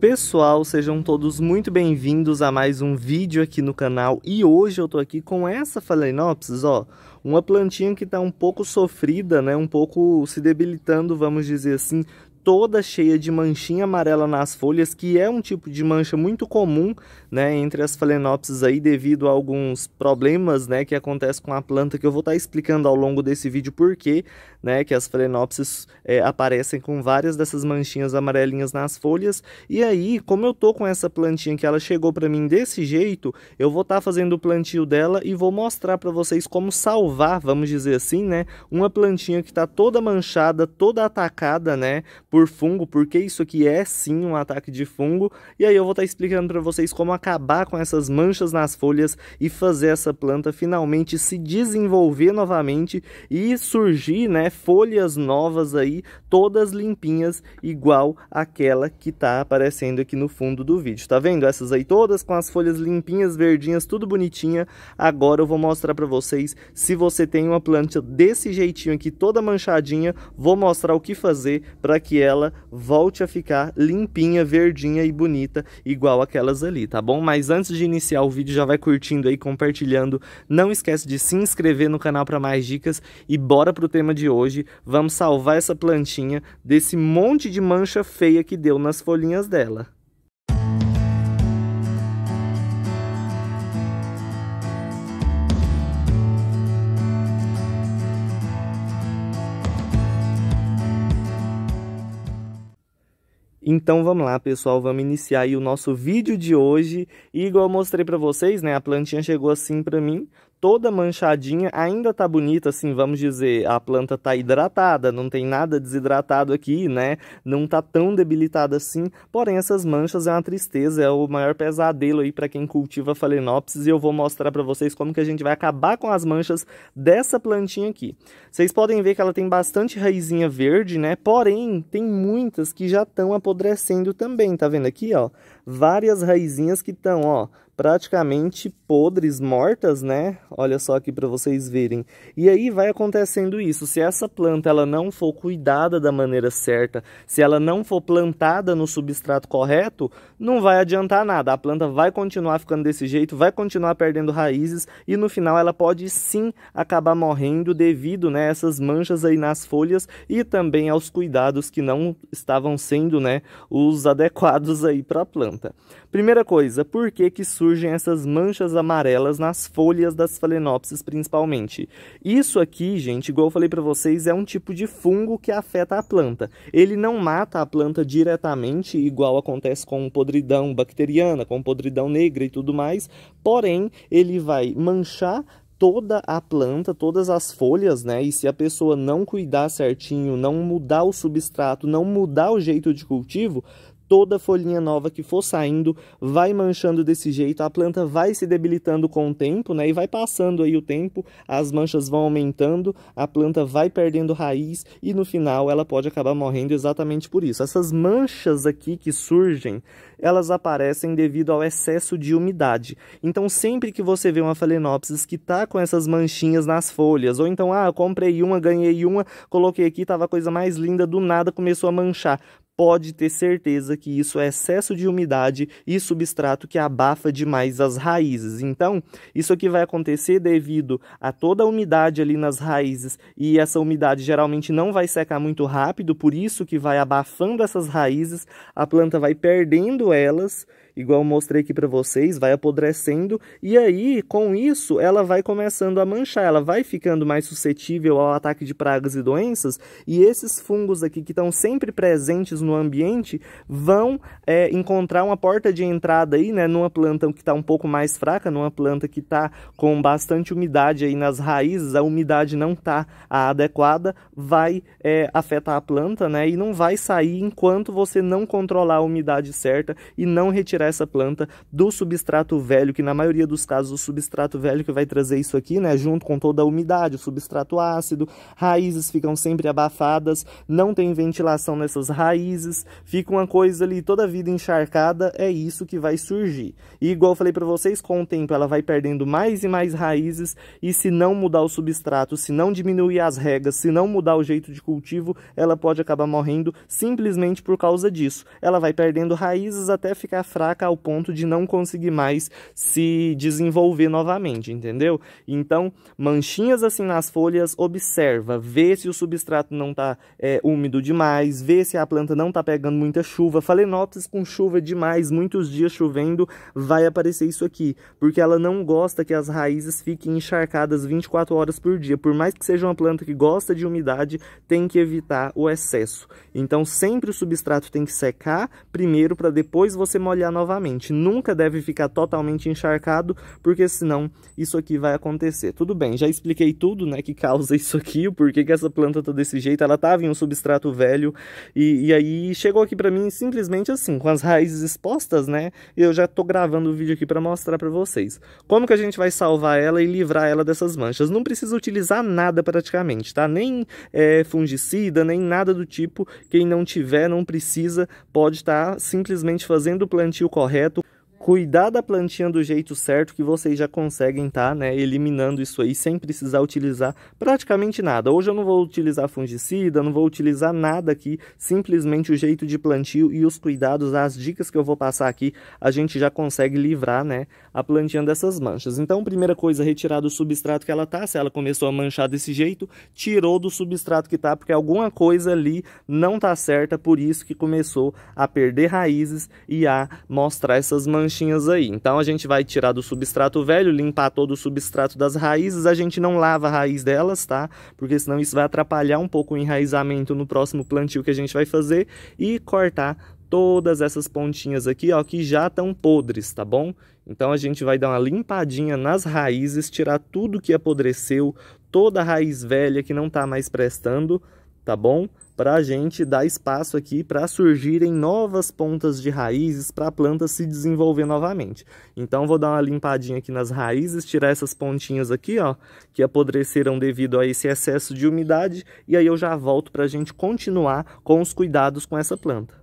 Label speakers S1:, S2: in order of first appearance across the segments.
S1: Pessoal, sejam todos muito bem-vindos a mais um vídeo aqui no canal e hoje eu tô aqui com essa Phalaenopsis, ó, uma plantinha que tá um pouco sofrida, né, um pouco se debilitando, vamos dizer assim, toda cheia de manchinha amarela nas folhas, que é um tipo de mancha muito comum, né, entre as phalaenopsis aí devido a alguns problemas, né, que acontecem com a planta que eu vou estar tá explicando ao longo desse vídeo porque, né, que as phalaenopsis é, aparecem com várias dessas manchinhas amarelinhas nas folhas. E aí, como eu tô com essa plantinha que ela chegou para mim desse jeito, eu vou estar tá fazendo o plantio dela e vou mostrar para vocês como salvar, vamos dizer assim, né, uma plantinha que está toda manchada, toda atacada, né, por fungo, porque isso aqui é sim um ataque de fungo, e aí eu vou estar tá explicando para vocês como acabar com essas manchas nas folhas e fazer essa planta finalmente se desenvolver novamente e surgir, né, folhas novas aí, todas limpinhas, igual aquela que tá aparecendo aqui no fundo do vídeo. Tá vendo? Essas aí todas com as folhas limpinhas, verdinhas, tudo bonitinha. Agora eu vou mostrar para vocês se você tem uma planta desse jeitinho aqui, toda manchadinha, vou mostrar o que fazer para que ela volte a ficar limpinha, verdinha e bonita, igual aquelas ali, tá bom? Mas antes de iniciar o vídeo, já vai curtindo aí, compartilhando. Não esquece de se inscrever no canal para mais dicas e bora pro tema de hoje. Vamos salvar essa plantinha desse monte de mancha feia que deu nas folhinhas dela. Então vamos lá, pessoal, vamos iniciar aí o nosso vídeo de hoje. E igual eu mostrei para vocês, né, a plantinha chegou assim para mim, toda manchadinha, ainda tá bonita, assim, vamos dizer, a planta tá hidratada, não tem nada desidratado aqui, né? Não tá tão debilitada assim. Porém, essas manchas é uma tristeza, é o maior pesadelo aí para quem cultiva falenopsis e eu vou mostrar para vocês como que a gente vai acabar com as manchas dessa plantinha aqui. Vocês podem ver que ela tem bastante raizinha verde, né? Porém, tem muitas que já estão apodrecendo também, tá vendo aqui, ó? Várias raizinhas que estão, ó, praticamente podres, mortas, né? Olha só aqui para vocês verem. E aí vai acontecendo isso. Se essa planta ela não for cuidada da maneira certa, se ela não for plantada no substrato correto, não vai adiantar nada. A planta vai continuar ficando desse jeito, vai continuar perdendo raízes e no final ela pode sim acabar morrendo devido né, a essas manchas aí nas folhas e também aos cuidados que não estavam sendo né, os adequados aí para a planta. Primeira coisa, por que, que surgem essas manchas amarelas nas folhas das phalaenopsis principalmente? Isso aqui, gente, igual eu falei para vocês, é um tipo de fungo que afeta a planta. Ele não mata a planta diretamente, igual acontece com podridão bacteriana, com podridão negra e tudo mais, porém, ele vai manchar toda a planta, todas as folhas, né? E se a pessoa não cuidar certinho, não mudar o substrato, não mudar o jeito de cultivo, toda folhinha nova que for saindo vai manchando desse jeito, a planta vai se debilitando com o tempo, né? E vai passando aí o tempo, as manchas vão aumentando, a planta vai perdendo raiz e no final ela pode acabar morrendo exatamente por isso. Essas manchas aqui que surgem, elas aparecem devido ao excesso de umidade. Então sempre que você vê uma phalaenopsis que tá com essas manchinhas nas folhas, ou então ah, comprei uma, ganhei uma, coloquei aqui, tava a coisa mais linda, do nada começou a manchar pode ter certeza que isso é excesso de umidade e substrato que abafa demais as raízes. Então, isso aqui vai acontecer devido a toda a umidade ali nas raízes e essa umidade geralmente não vai secar muito rápido, por isso que vai abafando essas raízes, a planta vai perdendo elas igual mostrei aqui para vocês, vai apodrecendo e aí, com isso, ela vai começando a manchar, ela vai ficando mais suscetível ao ataque de pragas e doenças, e esses fungos aqui que estão sempre presentes no ambiente vão é, encontrar uma porta de entrada aí, né, numa planta que está um pouco mais fraca, numa planta que está com bastante umidade aí nas raízes, a umidade não está adequada, vai é, afetar a planta, né, e não vai sair enquanto você não controlar a umidade certa e não retirar tirar essa planta do substrato velho, que na maioria dos casos o substrato velho que vai trazer isso aqui, né, junto com toda a umidade, o substrato ácido, raízes ficam sempre abafadas, não tem ventilação nessas raízes, fica uma coisa ali toda a vida encharcada, é isso que vai surgir. E igual eu falei para vocês, com o tempo ela vai perdendo mais e mais raízes, e se não mudar o substrato, se não diminuir as regas, se não mudar o jeito de cultivo, ela pode acabar morrendo simplesmente por causa disso. Ela vai perdendo raízes até ficar fraca fraca ao ponto de não conseguir mais se desenvolver novamente, entendeu? Então, manchinhas assim nas folhas, observa, vê se o substrato não tá é, úmido demais, vê se a planta não tá pegando muita chuva. notas com chuva demais, muitos dias chovendo, vai aparecer isso aqui, porque ela não gosta que as raízes fiquem encharcadas 24 horas por dia. Por mais que seja uma planta que gosta de umidade, tem que evitar o excesso. Então, sempre o substrato tem que secar primeiro para depois você molhar novamente. Nunca deve ficar totalmente encharcado, porque senão isso aqui vai acontecer. Tudo bem, já expliquei tudo, né, que causa isso aqui, o porquê que essa planta tá desse jeito. Ela tava em um substrato velho e, e aí chegou aqui para mim simplesmente assim, com as raízes expostas, né? Eu já tô gravando o vídeo aqui para mostrar para vocês. Como que a gente vai salvar ela e livrar ela dessas manchas? Não precisa utilizar nada praticamente, tá? Nem é, fungicida, nem nada do tipo. Quem não tiver, não precisa, pode estar tá simplesmente fazendo o plantio correto cuidar da plantinha do jeito certo que vocês já conseguem estar tá, né, eliminando isso aí sem precisar utilizar praticamente nada. Hoje eu não vou utilizar fungicida, não vou utilizar nada aqui, simplesmente o jeito de plantio e os cuidados, as dicas que eu vou passar aqui, a gente já consegue livrar né, a plantinha dessas manchas. Então, primeira coisa, retirar do substrato que ela está. se ela começou a manchar desse jeito, tirou do substrato que está porque alguma coisa ali não está certa, por isso que começou a perder raízes e a mostrar essas manchas manchinhas aí. Então a gente vai tirar do substrato velho, limpar todo o substrato das raízes, a gente não lava a raiz delas, tá? Porque senão isso vai atrapalhar um pouco o enraizamento no próximo plantio que a gente vai fazer e cortar todas essas pontinhas aqui, ó, que já estão podres, tá bom? Então a gente vai dar uma limpadinha nas raízes, tirar tudo que apodreceu, toda a raiz velha que não está mais prestando, tá bom? para a gente dar espaço aqui para surgirem novas pontas de raízes para a planta se desenvolver novamente. Então vou dar uma limpadinha aqui nas raízes, tirar essas pontinhas aqui, ó, que apodreceram devido a esse excesso de umidade, e aí eu já volto para a gente continuar com os cuidados com essa planta.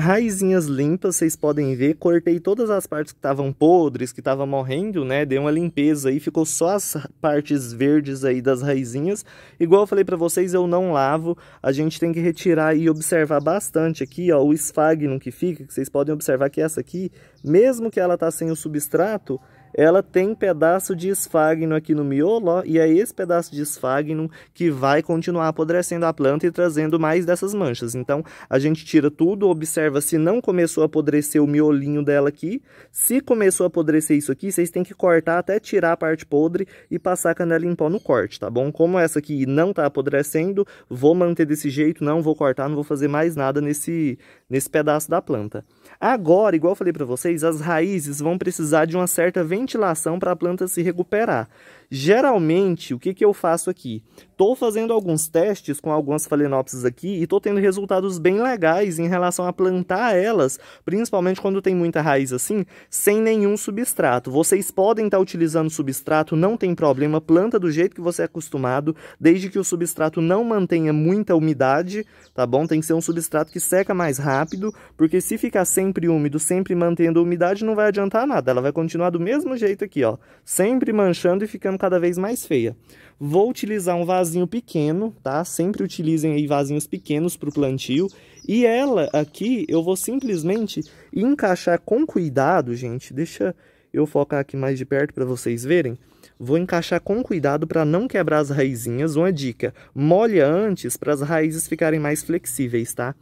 S1: Raizinhas limpas, vocês podem ver, cortei todas as partes que estavam podres, que estavam morrendo, né? Dei uma limpeza aí, ficou só as partes verdes aí das raizinhas. Igual eu falei para vocês, eu não lavo, a gente tem que retirar e observar bastante aqui, ó, o esfagno que fica, que vocês podem observar que essa aqui, mesmo que ela tá sem o substrato, ela tem pedaço de esfagno aqui no miolo, ó, e é esse pedaço de esfagno que vai continuar apodrecendo a planta e trazendo mais dessas manchas. Então, a gente tira tudo, observa se não começou a apodrecer o miolinho dela aqui. Se começou a apodrecer isso aqui, vocês têm que cortar até tirar a parte podre e passar a canela em pó no corte, tá bom? Como essa aqui não tá apodrecendo, vou manter desse jeito, não vou cortar, não vou fazer mais nada nesse, nesse pedaço da planta. Agora, igual eu falei para vocês, as raízes vão precisar de uma certa ventilação para a planta se recuperar. Geralmente, o que, que eu faço aqui? Estou fazendo alguns testes com algumas phalaenopsis aqui e estou tendo resultados bem legais em relação a plantar elas, principalmente quando tem muita raiz assim, sem nenhum substrato. Vocês podem estar tá utilizando substrato, não tem problema, planta do jeito que você é acostumado, desde que o substrato não mantenha muita umidade, tá bom? Tem que ser um substrato que seca mais rápido, porque se ficar sempre úmido, sempre mantendo a umidade, não vai adiantar nada, ela vai continuar do mesmo jeito aqui, ó, sempre manchando e ficando ficando cada vez mais feia. Vou utilizar um vasinho pequeno, tá? Sempre utilizem aí vasinhos pequenos para o plantio. E ela aqui, eu vou simplesmente encaixar com cuidado, gente. Deixa eu focar aqui mais de perto para vocês verem. Vou encaixar com cuidado para não quebrar as raizinhas. Uma dica, molha antes para as raízes ficarem mais flexíveis, tá?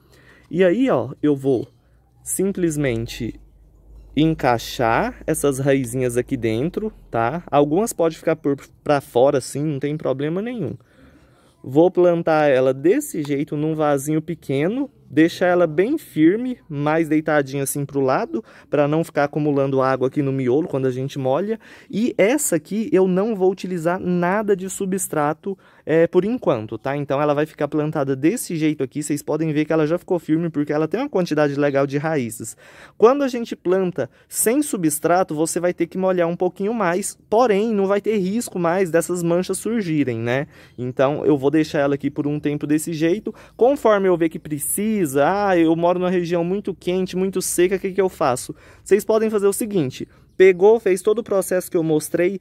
S1: E aí, ó, eu vou simplesmente encaixar essas raizinhas aqui dentro, tá? Algumas pode ficar por para fora assim, não tem problema nenhum. Vou plantar ela desse jeito num vasinho pequeno, deixar ela bem firme, mais deitadinha assim para o lado, para não ficar acumulando água aqui no miolo quando a gente molha. E essa aqui eu não vou utilizar nada de substrato é, por enquanto, tá? Então ela vai ficar plantada desse jeito aqui, vocês podem ver que ela já ficou firme porque ela tem uma quantidade legal de raízes. Quando a gente planta sem substrato, você vai ter que molhar um pouquinho mais, porém não vai ter risco mais dessas manchas surgirem, né? Então eu vou deixar ela aqui por um tempo desse jeito, conforme eu ver que precisa, ah, eu moro numa região muito quente, muito seca, o que, que eu faço? Vocês podem fazer o seguinte, pegou, fez todo o processo que eu mostrei,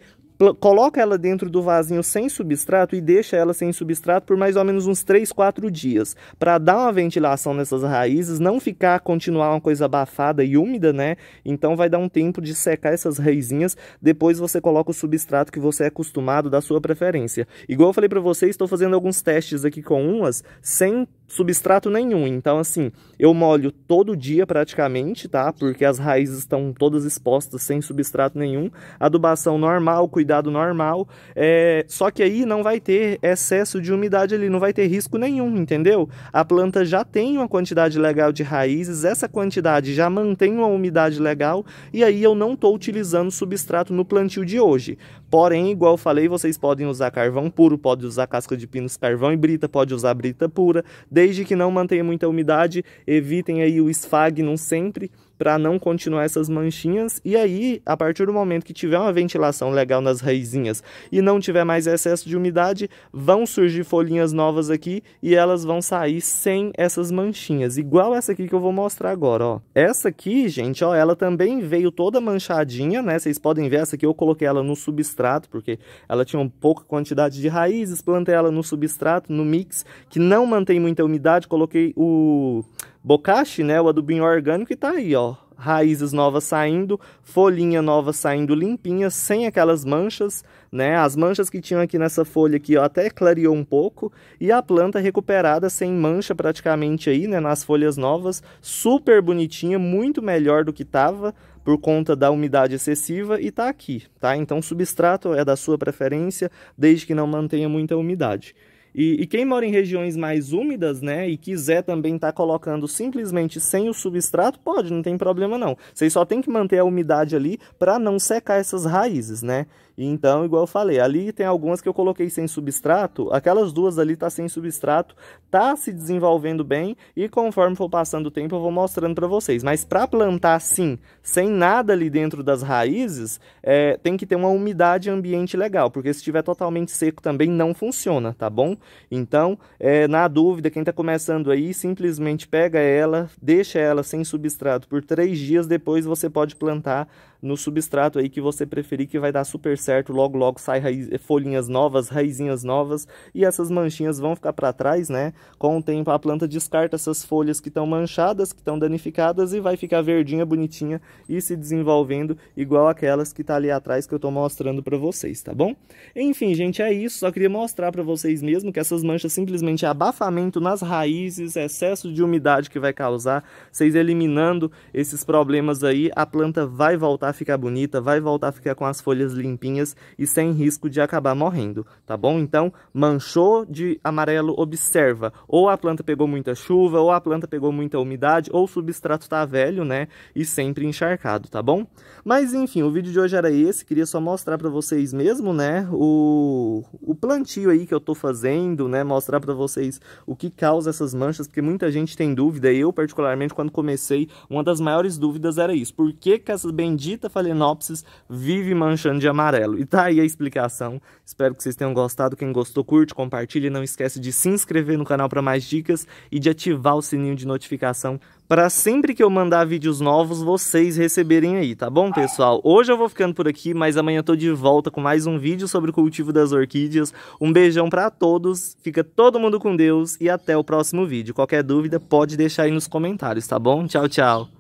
S1: coloca ela dentro do vasinho sem substrato e deixa ela sem substrato por mais ou menos uns 3, 4 dias, para dar uma ventilação nessas raízes, não ficar continuar uma coisa abafada e úmida, né? Então vai dar um tempo de secar essas raizinhas, depois você coloca o substrato que você é acostumado da sua preferência. Igual eu falei para vocês, estou fazendo alguns testes aqui com umas sem substrato nenhum. Então, assim, eu molho todo dia praticamente, tá? Porque as raízes estão todas expostas sem substrato nenhum. Adubação normal, cuidado normal. É... Só que aí não vai ter excesso de umidade ali, não vai ter risco nenhum, entendeu? A planta já tem uma quantidade legal de raízes, essa quantidade já mantém uma umidade legal e aí eu não estou utilizando substrato no plantio de hoje. Porém, igual eu falei, vocês podem usar carvão puro, pode usar casca de pinos, carvão e brita, pode usar brita pura, desde que não mantenha muita umidade, evitem aí o esfagno sempre, para não continuar essas manchinhas. E aí, a partir do momento que tiver uma ventilação legal nas raizinhas e não tiver mais excesso de umidade, vão surgir folhinhas novas aqui e elas vão sair sem essas manchinhas, igual essa aqui que eu vou mostrar agora, ó. Essa aqui, gente, ó, ela também veio toda manchadinha, né? Vocês podem ver, essa aqui eu coloquei ela no substrato, porque ela tinha uma pouca quantidade de raízes, plantei ela no substrato, no mix, que não mantém muita umidade, coloquei o bokashi, né? O adubinho orgânico e tá aí, ó. Raízes novas saindo, folhinha nova saindo limpinha, sem aquelas manchas, né? As manchas que tinham aqui nessa folha aqui, ó, até clareou um pouco. E a planta recuperada, sem mancha praticamente aí, né? Nas folhas novas, super bonitinha, muito melhor do que tava por conta da umidade excessiva e tá aqui, tá? Então, substrato é da sua preferência, desde que não mantenha muita umidade. E, e, quem mora em regiões mais úmidas, né, e quiser também estar tá colocando simplesmente sem o substrato, pode, não tem problema não. Vocês só tem que manter a umidade ali para não secar essas raízes, né? então, igual eu falei, ali tem algumas que eu coloquei sem substrato, aquelas duas ali tá sem substrato, tá se desenvolvendo bem e conforme for passando o tempo eu vou mostrando para vocês. Mas para plantar assim sem nada ali dentro das raízes, é, tem que ter uma umidade ambiente legal, porque se estiver totalmente seco também não funciona, tá bom? Então, é, na dúvida, quem tá começando aí, simplesmente pega ela, deixa ela sem substrato por três dias, depois você pode plantar no substrato aí que você preferir, que vai dar super certo. Logo, logo sai raiz, folhinhas novas, raizinhas novas e essas manchinhas vão ficar para trás, né? Com o tempo a planta descarta essas folhas que estão manchadas, que estão danificadas e vai ficar verdinha, bonitinha e se desenvolvendo igual aquelas que tá ali atrás que eu tô mostrando para vocês, tá bom? Enfim, gente, é isso. Só queria mostrar para vocês mesmo que essas manchas simplesmente é abafamento nas raízes, é excesso de umidade que vai causar. Vocês eliminando esses problemas aí, a planta vai voltar ficar bonita, vai voltar a ficar com as folhas limpinhas e sem risco de acabar morrendo, tá bom? Então, manchou de amarelo, observa. Ou a planta pegou muita chuva, ou a planta pegou muita umidade, ou o substrato tá velho, né? E sempre encharcado, tá bom? Mas, enfim, o vídeo de hoje era esse. Queria só mostrar pra vocês mesmo, né? O, o plantio aí que eu tô fazendo, né? Mostrar pra vocês o que causa essas manchas, porque muita gente tem dúvida. Eu, particularmente, quando comecei, uma das maiores dúvidas era isso. Por que que essas benditas Falenopsis vive manchando de amarelo. E tá aí a explicação. Espero que vocês tenham gostado. Quem gostou, curte, compartilha. Não esquece de se inscrever no canal para mais dicas e de ativar o sininho de notificação para sempre que eu mandar vídeos novos vocês receberem aí, tá bom, pessoal? Hoje eu vou ficando por aqui, mas amanhã eu tô de volta com mais um vídeo sobre o cultivo das orquídeas. Um beijão para todos, fica todo mundo com Deus e até o próximo vídeo. Qualquer dúvida pode deixar aí nos comentários, tá bom? Tchau, tchau!